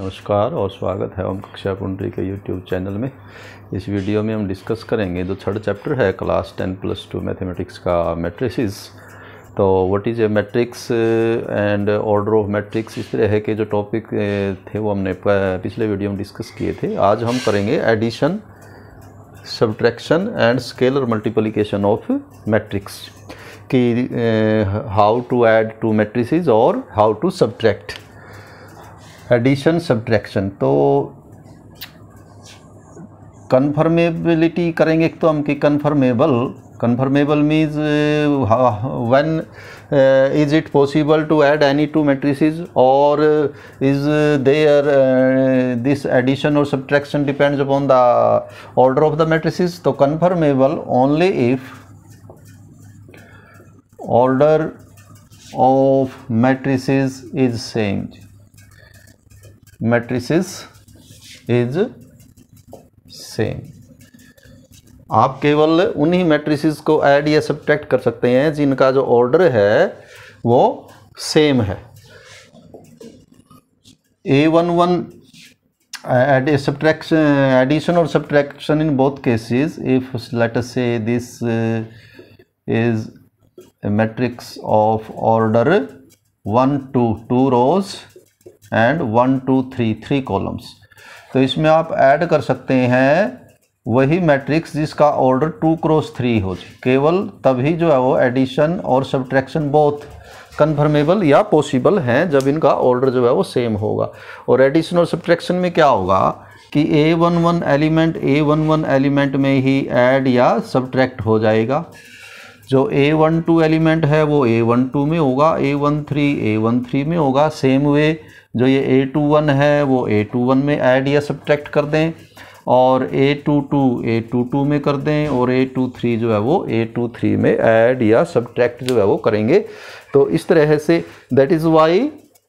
नमस्कार और स्वागत है ओम कक्षा कुंडली के यूट्यूब चैनल में इस वीडियो में हम डिस्कस करेंगे जो थर्ड चैप्टर है class ten plus two mathematics का मैट्रिसेस तो what is a matrix and order of matrix इस तरह है कि जो टॉपिक थे वो हमने पिछले वीडियो में डिस्कस किए थे आज हम करेंगे addition subtraction and scalar multiplication of matrix की how to add two matrices और how to subtract addition subtraction तो कन्फर्मेबिलिटी करेंगे एक तो हम कि conformable conformable means one is it possible to add any two matrices और इज देयर दिस एडिशन और subtraction depends upon the order of the matrix तो conformable only if order of matrices is same matrices is same आप केवल उन्हीं matrices को add या subtract कर सकते हैं जिनका जो ऑर्डर है वो सेम है A one one add subtraction addition और subtraction in both cases if let say this is matrix of order one two two rows and one two three three columns तो इसमें आप ऐड कर सकते हैं वही मैट्रिक्स जिसका ऑर्डर टू क्रॉस थ्री हो केवल तभी जो है वो एडिशन और सब्ट्रैक्शन बहुत कन्फर्मेबल या पॉसिबल हैं जब इनका ऑर्डर जो है वो सेम होगा और एडिशन और सब्ट्रैक्शन में क्या होगा कि A one one element A one one element में ही ऐड या सब्ट्रैक्ट हो जाएगा जो ए वन टू एलिमेंट है वो ए वन टू में होगा A one three A one three में होगा सेम वे जो ये ए टू वन है वो ए टू वन में ऐड या सब्ट्रैक्ट कर दें और A two two A two two में कर दें और ए टू थ्री जो है वो ए टू थ्री में ऐड या सब्ट्रैक्ट जो है वो करेंगे तो इस तरह से दैट इज़ वाई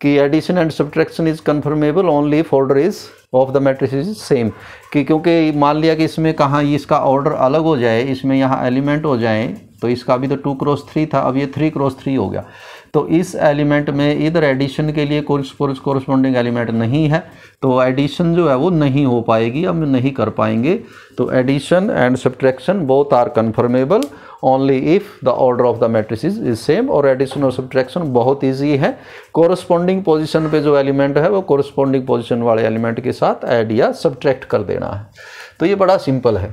कि addition and subtraction is conformable only if order is of the matrix is same कि क्योंकि मान लिया कि इसमें कहाँ इसका ऑर्डर अलग हो जाए इसमें यहाँ एलिमेंट हो जाए तो इसका अभी तो टू क्रॉस थ्री था अब ये थ्री क्रॉस थ्री हो गया तो इस एलिमेंट में इधर एडिशन के लिए कोरस्पोंडिंग एलिमेंट नहीं है तो एडिशन जो है वो नहीं हो पाएगी हम नहीं कर पाएंगे तो addition and subtraction both are conformable only if the order of the matrix is same और एडिशन और सब्ट्रैक्शन बहुत ईजी है कोरस्पोंडिंग पोजिशन पर जो एलिमेंट है वो कोरस्पोंडिंग पोजिशन वाले एलिमेंट के साथ एड या सब्ट्रैक्ट कर देना है तो ये बड़ा सिंपल है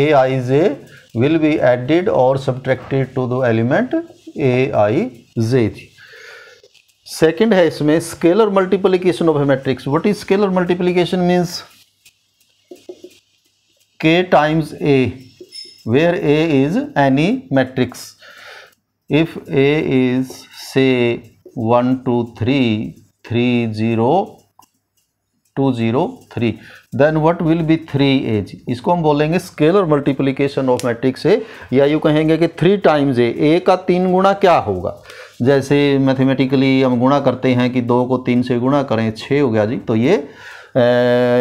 A I J will be added और subtracted to the element A I J second है इसमें scalar multiplication of a matrix what is scalar multiplication means K times A where A is any matrix if A is say one two three three zero two zero three then what will be three as इसको हम बोलेंगे scalar multiplication of matrix A या यूँ कहेंगे कि three times ए ए का तीन गुणा क्या होगा जैसे मैथमेटिकली हम गुणा करते हैं कि दो को तीन से गुणा करें छः हो गया जी तो ये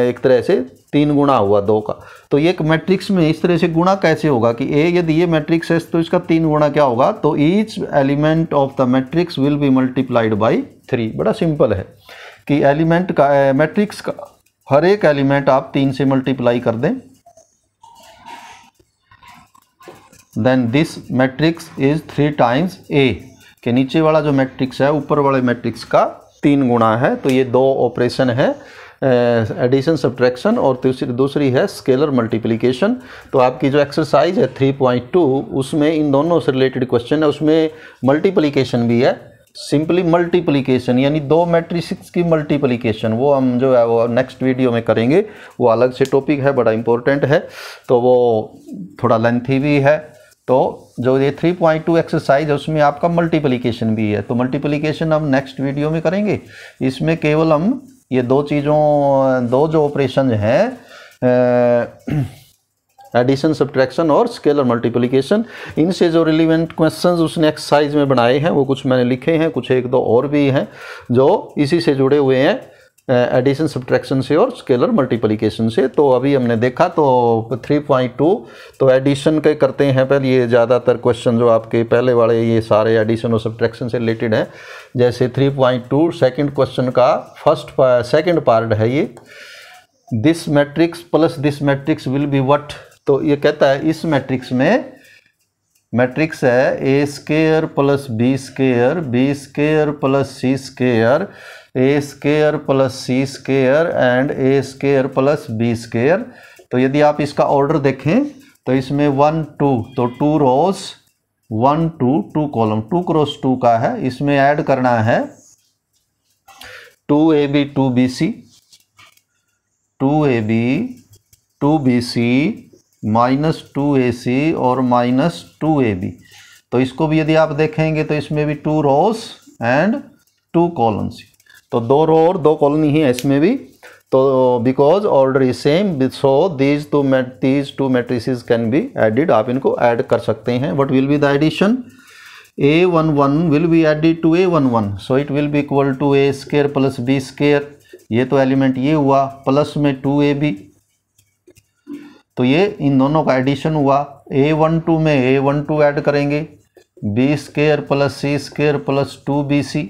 एक तरह से तीन गुणा हुआ दो का तो ये एक मैट्रिक्स में इस तरह से गुणा कैसे होगा कि ए यदि ये मैट्रिक्स है तो इसका तीन गुणा क्या होगा तो each element of the matrix will be multiplied by three बड़ा सिंपल है कि एलिमेंट का मैट्रिक्स का हर एक एलिमेंट आप तीन से मल्टीप्लाई कर दें then this matrix is three times A के नीचे वाला जो मैट्रिक्स है ऊपर वाले मैट्रिक्स का तीन गुणा है तो ये दो ऑपरेशन है एडिशन सब्ट्रैक्शन और दूसरी दूसरी है स्केलर मल्टीप्लिकेशन तो आपकी जो एक्सरसाइज है 3.2 उसमें इन दोनों से रिलेटेड क्वेश्चन है उसमें मल्टीप्लिकेशन भी है सिंपली मल्टीप्लीकेशन यानी दो मैट्रिक्स की मल्टीप्लीकेशन वो हम जो है वो नेक्स्ट वीडियो में करेंगे वो अलग से टॉपिक है बड़ा इंपॉर्टेंट है तो वो थोड़ा लेंथी भी है तो जो ये थ्री पॉइंट टू एक्सरसाइज है उसमें आपका मल्टीप्लीकेशन भी है तो मल्टीप्लीकेशन हम नेक्स्ट वीडियो में करेंगे इसमें केवल हम ये दो चीज़ों दो जो ऑपरेशन हैं एडिशन सब्ट्रैक्शन और स्केलर मल्टीप्लिकेशन इनसे जो रिलीवेंट क्वेश्चंस उसने एक्सरसाइज में बनाए हैं वो कुछ मैंने लिखे हैं कुछ एक दो और भी हैं जो इसी से जुड़े हुए हैं एडिशन सब्ट्रैक्शन से और स्केलर मल्टीप्लिकेशन से तो अभी हमने देखा तो थ्री पॉइंट टू तो एडिशन के करते हैं पहले ये ज़्यादातर क्वेश्चन जो आपके पहले वाले ये सारे एडिशन और सब्ट्रैक्शन से रिलेटेड हैं जैसे three point two second question का फर्स्ट सेकेंड पार्ट है ये this matrix plus this matrix will be what तो ये कहता है इस मैट्रिक्स में मैट्रिक्स है A square plus B square B square plus C square A square plus C square and A square plus B square तो यदि आप इसका ऑर्डर देखें तो इसमें वन टू तो two rows one two two column to cross two का है इसमें ऐड करना है two A B two B C two A B two B C minus two A C और माइनस टू ए बी तो इसको भी यदि आप देखेंगे तो इसमें भी two rows and two columns तो दो रो और दो कॉलोनी ही है इसमें भी तो because order is same so these two mat these two matrices can be added आप इनको ऐड कर सकते हैं what will be the addition A one one will be added to A one one so it will be equal to A square plus B square ये तो element ये हुआ plus में टू ए बी तो ये इन दोनों का addition हुआ ए वन टू में ए वन टू ऐड करेंगे B square plus C square plus two B C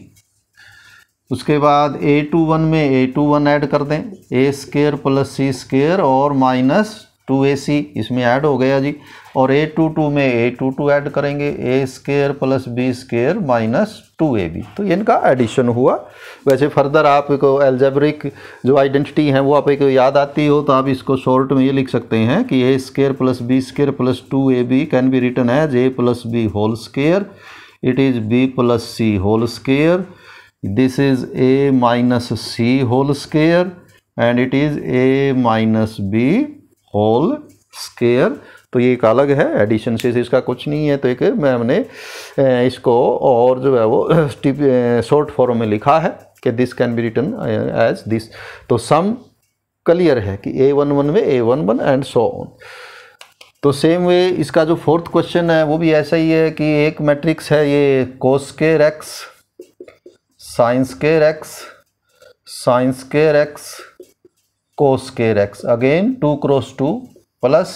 उसके बाद ए टू वन में ए टू वन ऐड कर दें A square plus C square और माइनस टू ए सी इसमें ऐड हो गया जी और ए टू टू में ए टू टू ऐड करेंगे A square plus B square minus two A B तो इनका एडिशन हुआ वैसे फर्दर आप को एल्जेब्रिक जो आइडेंटिटी है वो आप एक याद आती हो तो आप इसको शॉर्ट में ये लिख सकते हैं कि A square plus B square plus two A B can be written as A plus B whole square it is B plus C whole square this is A minus C whole square and it is A minus B whole square तो ये एक अलग है addition से इसका कुछ नहीं है तो एक हमने इसको और जो है वो शॉर्ट फॉर्म में लिखा है कि this can be written as this तो सम क्लियर है कि ए वन वन में A one one and so on तो सेम वे इसका जो फोर्थ क्वेश्चन है वो भी ऐसा ही है कि एक मैट्रिक्स है ये कोस के रैक्स साइंस के रैक्स साइंस के रैक्स cos square x again two cross two plus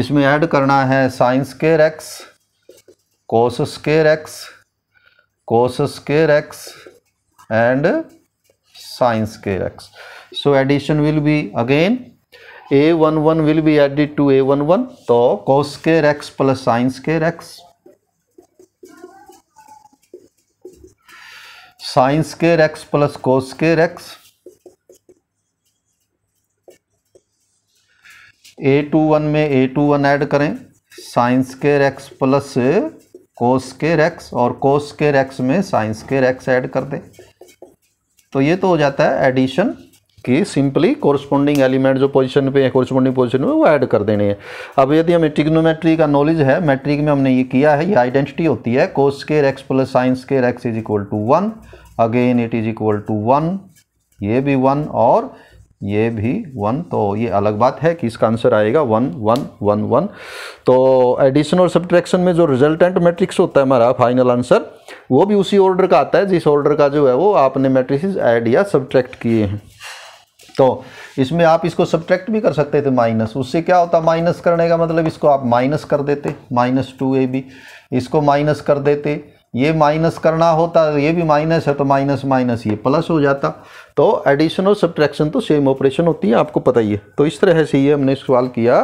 इसमें ऐड करना है sine square x cos square x cos square x and sine square x so addition will be again A one one will be added to A one one तो cos square x plus sine square x sine square x plus cos square x A two one में ए two one add करें sine के रेक्स plus cos के रेक्स और कोस के racks में साइंस के रेक्स ऐड कर दें तो ये तो हो जाता है एडिशन कि सिंपली कोरस्पोंडिंग एलिमेंट जो पोजीशन पे है कॉरस्पोंडिंग पोजीशन में वो ऐड कर देने हैं अब यदि हमें टिग्नोमेट्री का नॉलेज है मैट्रिक में हमने ये किया है ये आइडेंटिटी होती है कोस के रेक्स प्लस साइंस के रेक्स is equal to one again it is equal to one ये भी वन और ये भी वन तो ये अलग बात है कि इसका आंसर आएगा वन वन वन वन तो एडिशन और सब्ट्रैक्शन में जो रिजल्टेंट मैट्रिक्स होता है हमारा फाइनल आंसर वो भी उसी ऑर्डर का आता है जिस ऑर्डर का जो है वो आपने मैट्रिक ऐड या सब्ट्रैक्ट किए हैं तो इसमें आप इसको सब्ट्रैक्ट भी कर सकते थे माइनस उससे क्या होता माइनस करने का मतलब इसको आप माइनस कर देते माइनस टू ए बी इसको माइनस कर देते ये माइनस करना होता ये भी माइनस है तो माइनस माइनस ये प्लस हो जाता तो एडिशन और सब्ट्रैक्शन तो सेम ऑपरेशन होती है आपको पता ही है तो इस तरह से ये हमने सवाल किया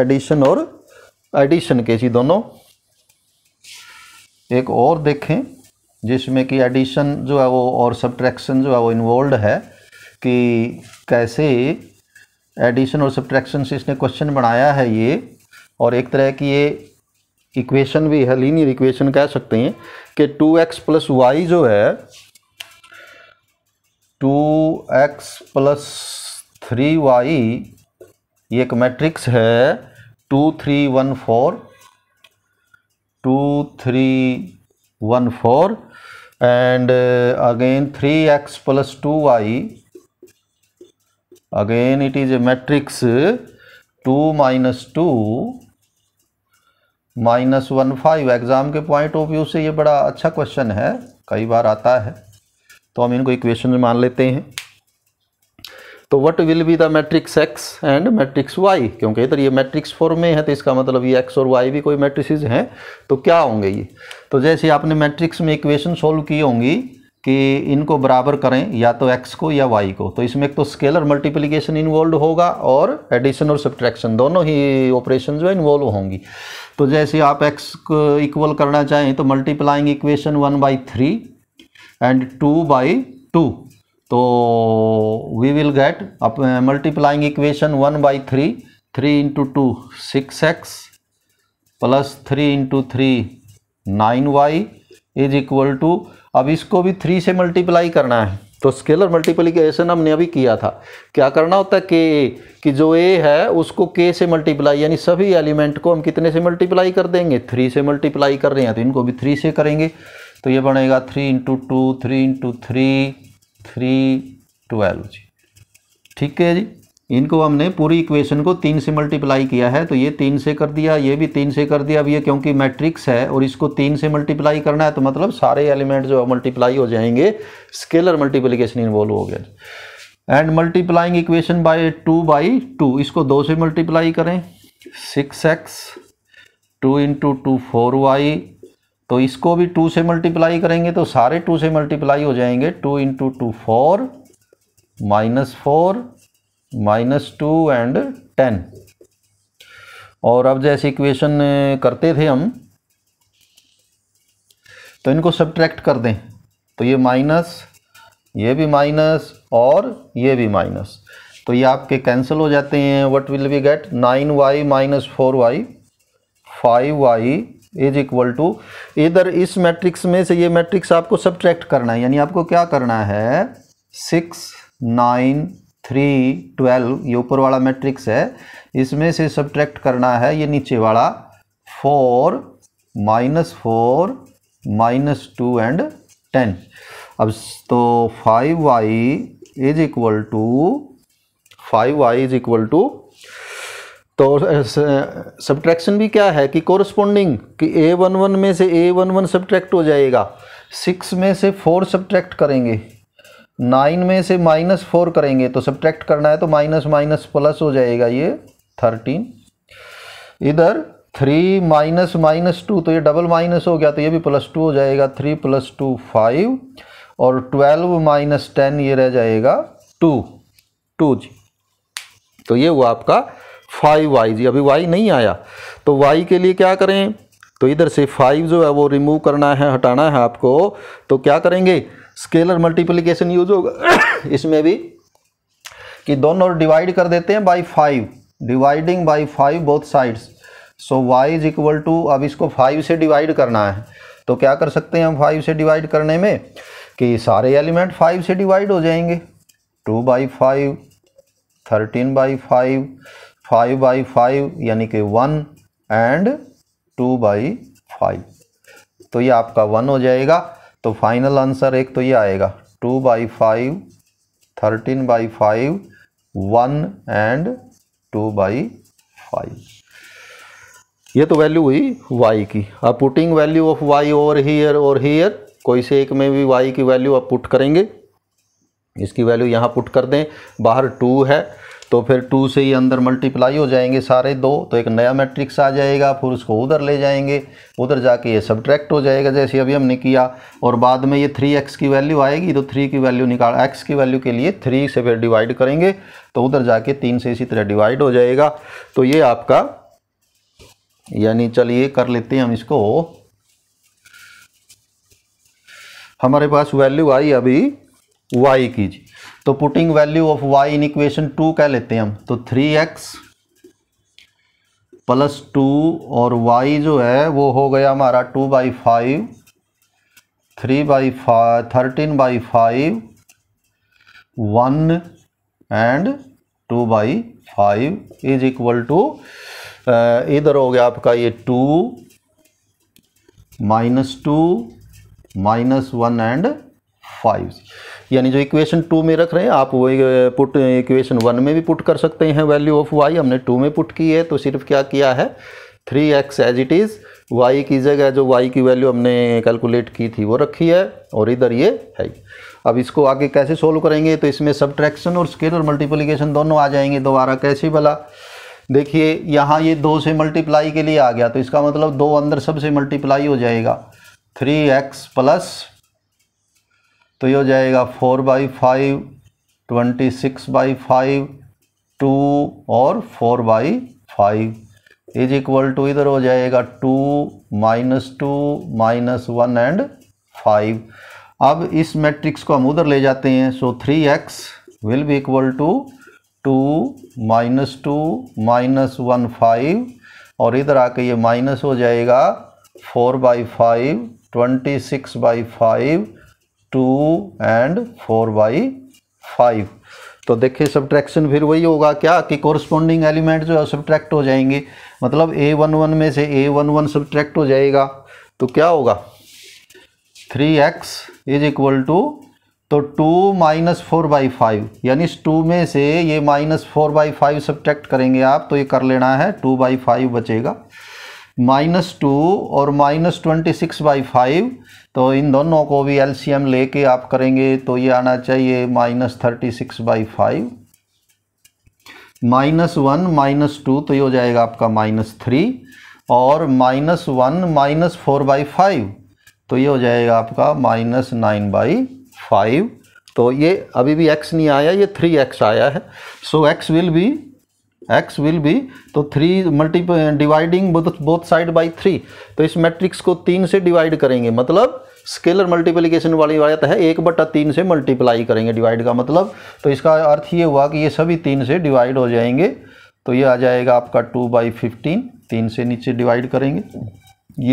एडिशन और एडिशन के जी दोनों एक और देखें जिसमें कि एडिशन जो है वो और सब्ट्रैक्शन जो है वो इन्वॉल्व है कि कैसे एडिशन और सब्ट्रैक्शन से इसने क्वेश्चन बनाया है ये और एक तरह की ये इक्वेशन भी है लीनियर इक्वेशन कह सकते हैं कि टू एक्स प्लस वाई जो है two x plus three Y ये एक मैट्रिक्स है two three one four two three one four and again three x plus two Y again it is a matrix two minus two minus one five exam के point of view से ये बड़ा अच्छा question है कई बार आता है तो हम इनको इक्वेशन मान लेते हैं तो what will be the matrix X and matrix Y क्योंकि इधर ये मैट्रिक्स फॉर्म में है तो इसका मतलब ये एक्स और वाई भी कोई मैट्रिसेज हैं तो क्या होंगे ये तो जैसे आपने मैट्रिक्स में इक्वेशन सॉल्व की होंगी कि इनको बराबर करें या तो एक्स को या वाई को तो इसमें एक तो स्केलर मल्टीप्लीकेशन इन्वॉल्व होगा और एडिशन और सब्ट्रैक्शन दोनों ही ऑपरेशन जो इन्वॉल्व होंगी तो जैसे आप एक्स को इक्वल करना चाहें तो multiplying equation one by three and two by two तो we will get up multiplying equation one by three three into two six X plus three into three nine Y is equal to अब इसको भी three से multiply करना है तो scalar multiplication हमने अभी किया था क्या करना होता है के कि जो ए है उसको के से मल्टीप्लाई यानी सभी एलिमेंट को हम कितने से मल्टीप्लाई कर देंगे थ्री से मल्टीप्लाई कर रहे हैं तो इनको भी थ्री से करेंगे तो ये बनेगा three into two three into three three twelve जी ठीक है जी इनको हमने पूरी इक्वेशन को तीन से मल्टीप्लाई किया है तो ये तीन से कर दिया ये भी तीन से कर दिया अब ये क्योंकि मैट्रिक्स है और इसको तीन से मल्टीप्लाई करना है तो मतलब सारे एलिमेंट जो है मल्टीप्लाई हो जाएंगे स्केलर मल्टीप्लीकेशन इन्वॉल्व हो गया and multiplying equation by two by two इसको दो से मल्टीप्लाई करें six X two into two four Y तो इसको भी टू से मल्टीप्लाई करेंगे तो सारे टू से मल्टीप्लाई हो जाएंगे two into two four minus four minus two and ten और अब जैसे इक्वेशन करते थे हम तो इनको सब्ट्रैक्ट कर दें तो ये माइनस ये भी माइनस और ये भी माइनस तो ये आपके कैंसिल हो जाते हैं what will we get nine y minus four y five y is equal to इधर इस मैट्रिक्स में से ये मैट्रिक्स आपको सब्ट्रैक्ट करना है यानी आपको क्या करना है सिक्स नाइन थ्री ट्वेल्व ये ऊपर वाला मैट्रिक्स है इसमें से सब्ट्रैक्ट करना है ये नीचे वाला four minus four minus two and ten अब तो five y is equal to five y is equal to तो सब्ट्रैक्शन भी क्या है कि कोरस्पोंडिंग कि ए वन वन में से ए वन वन सब्ट्रैक्ट हो जाएगा सिक्स में से फोर सब्ट्रैक्ट करेंगे नाइन में से माइनस फोर करेंगे तो सब्ट्रैक्ट करना है तो माइनस माइनस प्लस हो जाएगा ये थर्टीन इधर थ्री माइनस माइनस टू तो ये डबल माइनस हो गया तो ये भी प्लस टू हो जाएगा थ्री प्लस टू फाइव और ट्वेल्व माइनस टेन ये रह जाएगा टू टू जी तो ये हुआ आपका फाइव वाई जी अभी वाई नहीं आया तो वाई के लिए क्या करें तो इधर से फाइव जो है वो रिमूव करना है हटाना है आपको तो क्या करेंगे स्केलर मल्टीप्लीकेशन यूज होगा इसमें भी कि दोनों डिवाइड कर देते हैं by five dividing by five both sides so y is equal to अब इसको फाइव से डिवाइड करना है तो क्या कर सकते हैं हम फाइव से डिवाइड करने में कि सारे एलिमेंट फाइव से डिवाइड हो जाएंगे two by five thirteen by five five by five यानी कि one and two by five तो ये आपका वन हो जाएगा तो फाइनल आंसर एक तो ये आएगा two by five thirteen by five one and two by five ये तो वैल्यू हुई वाई की अब putting value of y over here और हीयर कोई से एक में भी वाई की वैल्यू आप पुट करेंगे इसकी वैल्यू यहाँ पुट कर दें बाहर टू है तो फिर टू से ही अंदर मल्टीप्लाई हो जाएंगे सारे दो तो एक नया मैट्रिक्स आ जाएगा फिर उसको उधर ले जाएंगे उधर जाके ये सब्ट्रैक्ट हो जाएगा जैसे अभी हमने किया और बाद में ये थ्री एक्स की वैल्यू आएगी तो थ्री की वैल्यू निकाल एक्स की वैल्यू के लिए थ्री से फिर डिवाइड करेंगे तो उधर जाके तीन से इसी तरह डिवाइड हो जाएगा तो ये आपका यानी चलिए कर लेते हैं हम इसको हमारे पास वैल्यू आई अभी वाई की जी तो putting value of y in equation two कह लेते हैं हम तो थ्री एक्स प्लस टू और वाई जो है वो हो गया हमारा two by five three by five thirteen by five one and two by five is equal to इधर हो गया आपका ये two minus two minus one and five यानी जो इक्वेशन टू में रख रहे हैं आप वो पुट इक्वेशन वन में भी पुट कर सकते हैं वैल्यू ऑफ वाई हमने टू में पुट की है तो सिर्फ क्या किया है three x as it is y की जगह जो वाई की वैल्यू हमने कैलकुलेट की थी वो रखी है और इधर ये है अब इसको आगे कैसे सोल्व करेंगे तो इसमें सब्ट्रैक्शन और स्केल और मल्टीप्लीकेशन दोनों आ जाएंगे दोबारा कैसे भला देखिए यहाँ ये दो से मल्टीप्लाई के लिए आ गया तो इसका मतलब दो अंदर सबसे मल्टीप्लाई हो जाएगा थ्री एक्स प्लस तो ये हो जाएगा four by five twenty six by five two और four by five is equal to इधर हो जाएगा two minus two minus one and five अब इस मैट्रिक्स को हम उधर ले जाते हैं so three x will be equal to two minus two minus one five और इधर आके ये माइनस हो जाएगा four by five twenty six by five two and four by five तो देखिए सब्ट्रैक्शन फिर वही होगा क्या कि कोरस्पॉन्डिंग एलिमेंट जो है सब्ट्रैक्ट हो जाएंगे मतलब ए वन वन में से ए वन वन सब्ट्रैक्ट हो जाएगा तो क्या होगा three x is equal to तो two minus four by five यानी टू में से ये minus four by five subtract करेंगे आप तो ये कर लेना है टू बाई फाइव बचेगा माइनस टू और minus twenty six by five तो इन दोनों को भी एलसीएम लेके आप करेंगे तो ये आना चाहिए minus thirty six by five minus one minus two तो ये हो जाएगा आपका माइनस थ्री और minus one minus four by five तो ये हो जाएगा आपका माइनस नाइन बाई फाइव तो ये अभी भी एक्स नहीं आया ये थ्री एक्स आया है so x will be x will be तो three multiply dividing both side by three तो इस मैट्रिक्स को तीन से डिवाइड करेंगे मतलब स्केलर मल्टीप्लिकेशन वाली बात है एक बटा तीन से मल्टीप्लाई करेंगे डिवाइड का मतलब तो इसका अर्थ ये हुआ कि ये सभी तीन से डिवाइड हो जाएंगे तो ये आ जाएगा आपका टू बाई फिफ्टीन तीन से नीचे डिवाइड करेंगे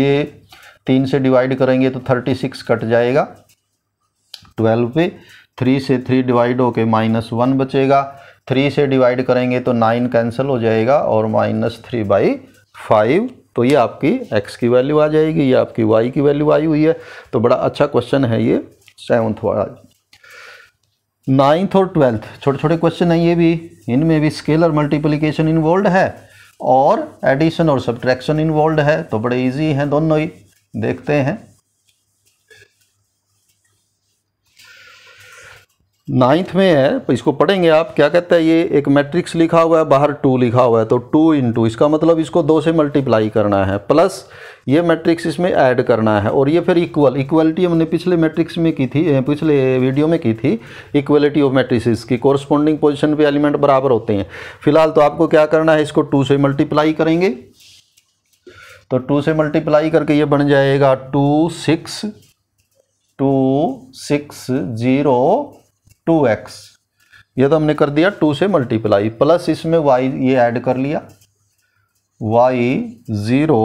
ये तीन से डिवाइड करेंगे तो थर्टी सिक्स कट जाएगा ट्वेल्व पे थ्री से थ्री डिवाइड होके माइनस वन बचेगा थ्री से डिवाइड करेंगे तो नाइन कैंसिल हो जाएगा और माइनस थ्री बाई फाइव तो ये आपकी एक्स की वैल्यू आ जाएगी ये आपकी वाई की वैल्यू आई हुई है तो बड़ा अच्छा क्वेश्चन है ये सेवन्थ वाला नाइन्थ और ट्वेल्थ छोटे छोटे क्वेश्चन हैं ये भी इनमें भी स्केलर मल्टीप्लीकेशन इन्वॉल्व है और एडिशन और सब्ट्रैक्शन इन्वॉल्व है तो बड़े ईजी हैं दोनों ही देखते हैं नाइन्थ में है इसको पढ़ेंगे आप क्या कहते हैं ये एक मैट्रिक्स लिखा हुआ है बाहर टू लिखा हुआ है तो टू इन टू इसका मतलब इसको दो से मल्टीप्लाई करना है प्लस ये मैट्रिक्स इसमें ऐड करना है और ये फिर इक्वल इक्वलिटी हमने पिछले मैट्रिक्स में की थी पिछले वीडियो में की थी इक्वलिटी ऑफ मैट्रिक्स की कोरस्पॉन्डिंग पोजिशन पर एलिमेंट बराबर होते हैं फिलहाल तो आपको क्या करना है इसको टू से मल्टीप्लाई करेंगे तो टू से मल्टीप्लाई करके ये बन जाएगा two six two six zero two x ये तो हमने कर दिया टू से मल्टीप्लाई प्लस इसमें वाई ये ऐड कर लिया वाई ज़ीरो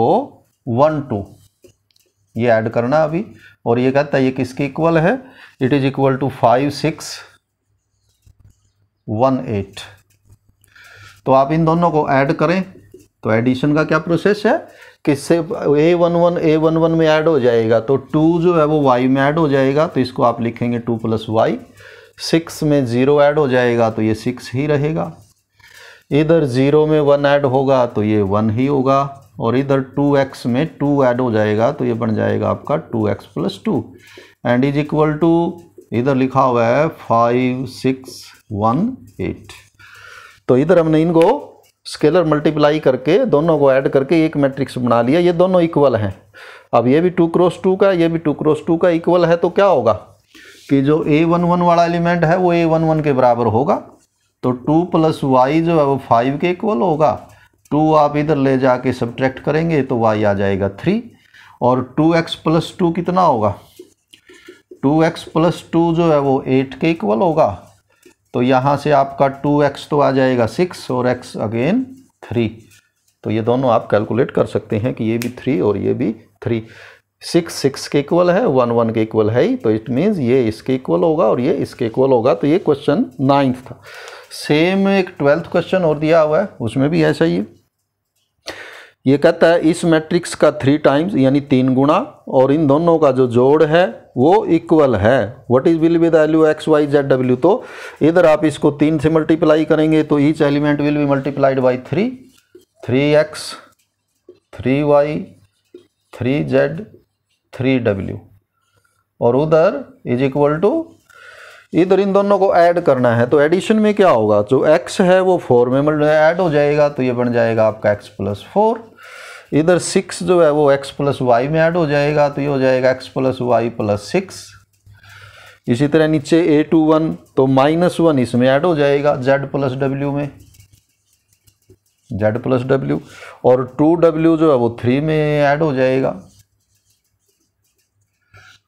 वन टू ये ऐड करना अभी और ये कहता है ये किसके इक्वल है it is equal to five six one eight तो आप इन दोनों को ऐड करें तो एडिशन का क्या प्रोसेस है किससे a one one a one one में ऐड हो जाएगा तो टू जो है वो वाई में ऐड हो जाएगा तो इसको आप लिखेंगे टू प्लस वाई सिक्स में ज़ीरो ऐड हो जाएगा तो ये सिक्स ही रहेगा इधर ज़ीरो में वन ऐड होगा तो ये वन ही होगा और इधर टू एक्स में टू ऐड हो जाएगा तो ये बन जाएगा आपका two x plus two and is equal to इधर लिखा हुआ है फाइव सिक्स वन एट तो इधर हमने इनको स्केलर मल्टीप्लाई करके दोनों को ऐड करके एक मैट्रिक्स बना लिया ये दोनों इक्वल हैं अब ये भी टू क्रॉस टू का ये भी टू क्रॉस टू का इक्वल है तो क्या होगा कि जो ए वन वन वाला एलिमेंट है वो ए वन वन के बराबर होगा तो टू प्लस वाई जो है वो फाइव के इक्वल होगा टू आप इधर ले जाके सब्ट्रैक्ट करेंगे तो वाई आ जाएगा थ्री और टू एक्स प्लस टू कितना होगा टू एक्स प्लस टू जो है वो एट के इक्वल होगा तो यहाँ से आपका टू एक्स तो आ जाएगा सिक्स और एक्स अगेन थ्री तो ये दोनों आप कैलकुलेट कर सकते हैं कि ये भी थ्री और ये भी थ्री सिक्स सिक्स के इक्वल है वन वन के इक्वल है ही तो इट मीन्स ये इसके इक्वल होगा और ये इसके इक्वल होगा तो ये क्वेश्चन नाइन्थ था सेम एक ट्वेल्थ क्वेश्चन और दिया हुआ है उसमें भी ऐसा ही है ये कहता है इस मैट्रिक्स का थ्री टाइम्स यानी तीन गुणा और इन दोनों का जो जोड़ है वो इक्वल है what is will be the value x y z डब्ल्यू तो इधर आप इसको तीन से मल्टीप्लाई करेंगे तो each element will be multiplied by three three x three y three z three डब्ल्यू और उधर इज इक्वल टू इधर इन दोनों को ऐड करना है तो एडिशन में क्या होगा जो एक्स है वो फोर में ऐड हो जाएगा तो ये बन जाएगा आपका एक्स प्लस फोर इधर सिक्स जो है वो एक्स प्लस वाई में ऐड हो जाएगा तो ये हो जाएगा x plus y plus six इसी तरह नीचे ए टू वन तो माइनस वन इसमें ऐड हो जाएगा जेड प्लस डब्ल्यू में जेड प्लस डब्ल्यू और टू डब्ल्यू जो है वो थ्री में ऐड हो जाएगा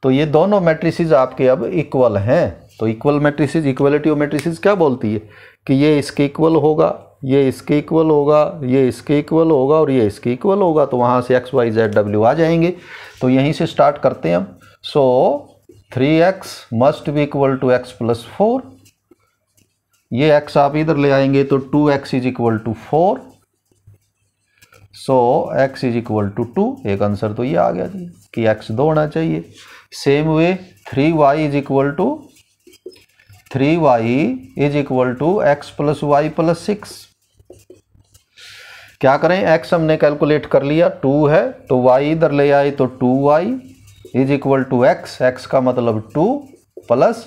तो ये दोनों मैट्रिसेज आपके अब इक्वल हैं तो equal matrices equality of matrices क्या बोलती है कि ये इसके इक्वल होगा ये इसके इक्वल होगा ये इसके इक्वल होगा और ये इसके इक्वल होगा तो वहाँ से एक्स वाई जेड डब्ल्यू आ जाएंगे तो यहीं से स्टार्ट करते हैं हम सो थ्री एक्स मस्ट भी equal to x plus four ये एक्स आप इधर ले आएंगे तो two x is equal to four so x is equal to two एक आंसर तो ये आ गया जी कि एक्स दो होना चाहिए same way three y is equal to three y is equal to x plus y plus six क्या करें एक्स हमने कैलकुलेट कर लिया टू है तो वाई इधर ले आए तो two y is equal to x x का मतलब टू प्लस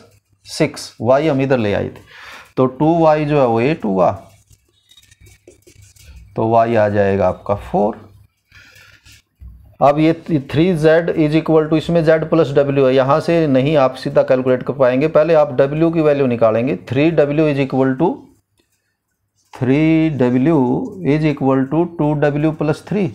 सिक्स वाई हम इधर ले आए थे तो टू वाई जो है वो एट हुआ तो वाई आ जाएगा आपका फोर अब ये three z is equal to इसमें जेड प्लस डब्ल्यू है यहाँ से नहीं आप सीधा कैलकुलेट कर पाएंगे पहले आप डब्ल्यू की वैल्यू निकालेंगे three W is equal to three W is equal to two W plus three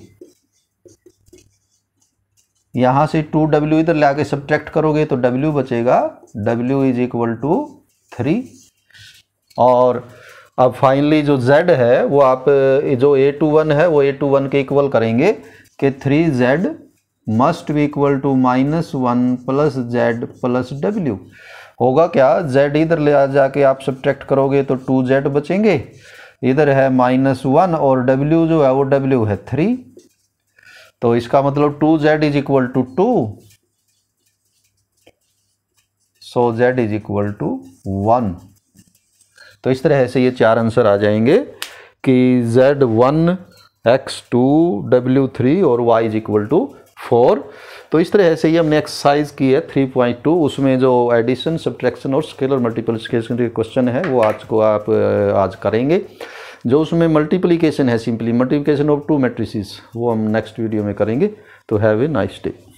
यहाँ से टू डब्ल्यू इधर ले आके सब्ट्रैक्ट करोगे तो डब्ल्यू बचेगा डब्ल्यू इज इक्वल टू थ्री और अब फाइनली जो z है वो आप जो ए टू वन है वो ए टू वन के इक्वल करेंगे कि थ्री जेड मस्ट भी equal to minus one plus z plus डब्ल्यू होगा क्या जेड इधर ले आ जाके आप सब्ट्रैक्ट करोगे तो टू जेड बचेंगे इधर है माइनस वन और डब्ल्यू जो है वो डब्ल्यू है थ्री तो इसका मतलब two z is equal to two so z is equal to one तो इस तरह से ये चार आंसर आ जाएंगे कि जेड वन एक्स टू डब्ल्यू थ्री और y is equal to four तो इस तरह से ही हमने एक्सरसाइज की है थ्री पॉइंट टू उसमें जो एडिशन सब्ट्रैक्शन और स्केलर मल्टीप्लीकेशन के क्वेश्चन है वो आज को आप आज करेंगे जो उसमें मल्टीप्लीकेशन है simply multiplication of two matrices वो हम नेक्स्ट वीडियो में करेंगे तो हैव ए नाइस डे